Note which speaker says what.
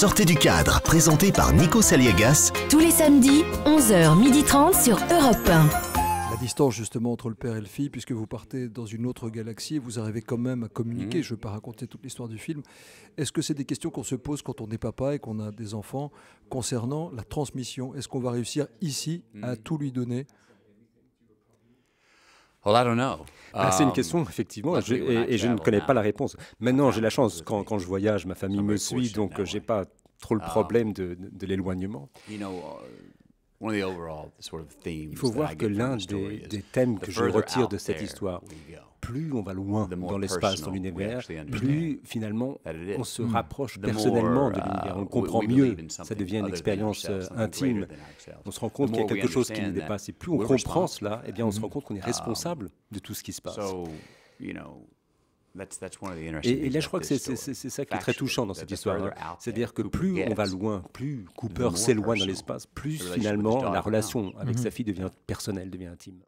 Speaker 1: Sortez du cadre, présenté par Nico Saliagas.
Speaker 2: Tous les samedis, 11h30 sur
Speaker 1: Europe 1. La distance justement entre le père et le fils, puisque vous partez dans une autre galaxie, vous arrivez quand même à communiquer, mmh. je ne vais pas raconter toute l'histoire du film. Est-ce que c'est des questions qu'on se pose quand on est papa et qu'on a des enfants concernant la transmission Est-ce qu'on va réussir ici à mmh. tout lui donner
Speaker 2: Well, I don't know. Ah, c'est une question, ah, effectivement, bah, et, je ne connais pas la réponse. Ah, Maintenant, j'ai la chance, quand, quand, je voyage, ma famille me suit, donc je n'ai pas trop le problème de, de l'éloignement. Uh, Il faut voir que l'un des, des, thèmes que je retire de cette histoire, plus on va loin dans l'espace, dans l'univers, plus finalement on se hmm. rapproche personnellement de uh, l'univers, on comprend mieux, ça devient une expérience euh, intime. On se rend compte qu'il y a quelque chose qui nous dépasse. Et plus on comprend cela, et eh bien on se rend compte qu'on est hmm. responsable de tout ce qui se passe. Et, là, je crois que c'est ça qui est très touchant dans cette histoire. Hein. C'est-à-dire que plus on va loin, plus Cooper s'éloigne dans l'espace, plus finalement la relation avec mm-hmm. sa fille devient personnelle, devient intime.